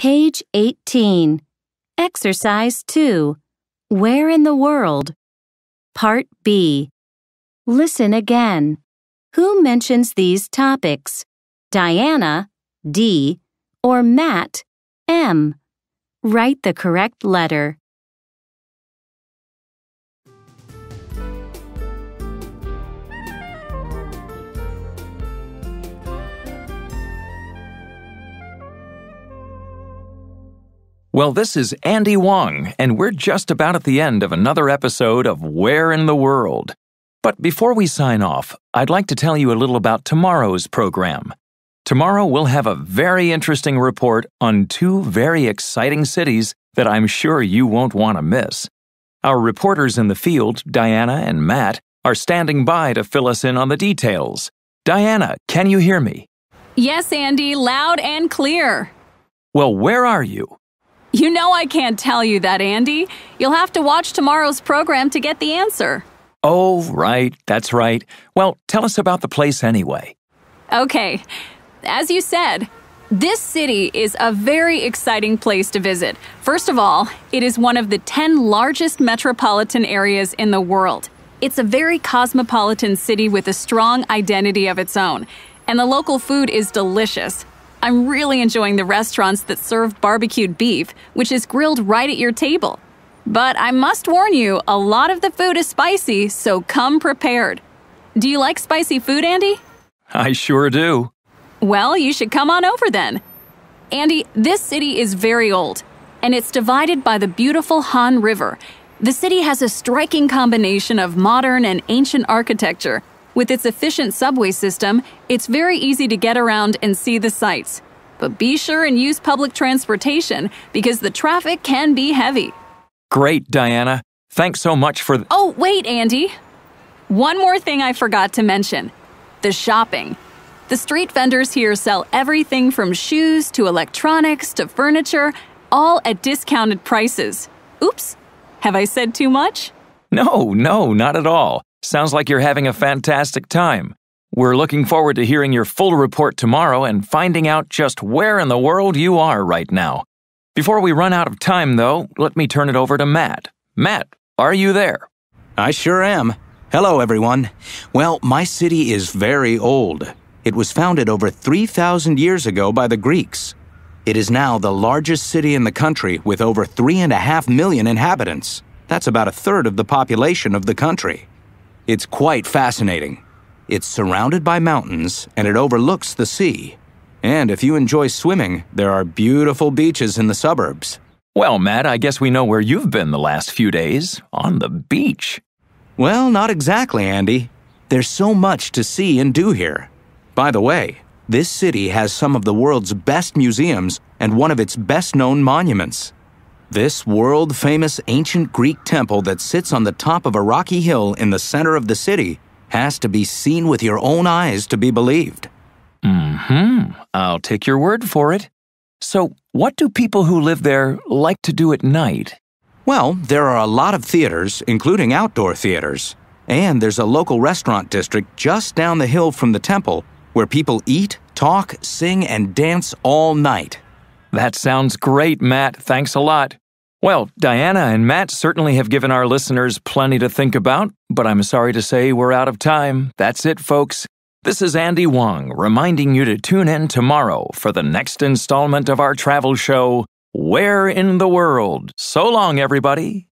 Page 18. Exercise 2. Where in the world? Part B. Listen again. Who mentions these topics? Diana, D, or Matt, M? Write the correct letter. Well, this is Andy Wong, and we're just about at the end of another episode of Where in the World. But before we sign off, I'd like to tell you a little about tomorrow's program. Tomorrow, we'll have a very interesting report on two very exciting cities that I'm sure you won't want to miss. Our reporters in the field, Diana and Matt, are standing by to fill us in on the details. Diana, can you hear me? Yes, Andy, loud and clear. Well, where are you? You know I can't tell you that, Andy. You'll have to watch tomorrow's program to get the answer. Oh, right, that's right. Well, tell us about the place anyway. Okay. As you said, this city is a very exciting place to visit. First of all, it is one of the 10 largest metropolitan areas in the world. It's a very cosmopolitan city with a strong identity of its own, and the local food is delicious. I'm really enjoying the restaurants that serve barbecued beef, which is grilled right at your table. But I must warn you, a lot of the food is spicy, so come prepared. Do you like spicy food, Andy? I sure do. Well, you should come on over then. Andy, this city is very old, and it's divided by the beautiful Han River. The city has a striking combination of modern and ancient architecture, with its efficient subway system, it's very easy to get around and see the sights. But be sure and use public transportation because the traffic can be heavy. Great, Diana. Thanks so much for. oh, wait, Andy. One more thing I forgot to mention the shopping. The street vendors here sell everything from shoes to electronics to furniture, all at discounted prices. Oops, have I said too much? No, no, not at all. Sounds like you're having a fantastic time. We're looking forward to hearing your full report tomorrow and finding out just where in the world you are right now. Before we run out of time, though, let me turn it over to Matt. Matt, are you there? I sure am. Hello, everyone. Well, my city is very old. It was founded over 3,000 years ago by the Greeks. It is now the largest city in the country with over 3.5 million inhabitants. That's about a third of the population of the country. It's quite fascinating. It's surrounded by mountains and it overlooks the sea. And if you enjoy swimming, there are beautiful beaches in the suburbs. Well, Matt, I guess we know where you've been the last few days on the beach. Well, not exactly, Andy. There's so much to see and do here. By the way, this city has some of the world's best museums and one of its best known monuments. This world famous ancient Greek temple that sits on the top of a rocky hill in the center of the city has to be seen with your own eyes to be believed. Mm hmm. I'll take your word for it. So, what do people who live there like to do at night? Well, there are a lot of theaters, including outdoor theaters. And there's a local restaurant district just down the hill from the temple where people eat, talk, sing, and dance all night. That sounds great, Matt. Thanks a lot. Well, Diana and Matt certainly have given our listeners plenty to think about, but I'm sorry to say we're out of time. That's it, folks. This is Andy Wong reminding you to tune in tomorrow for the next installment of our travel show, Where in the World? So long, everybody.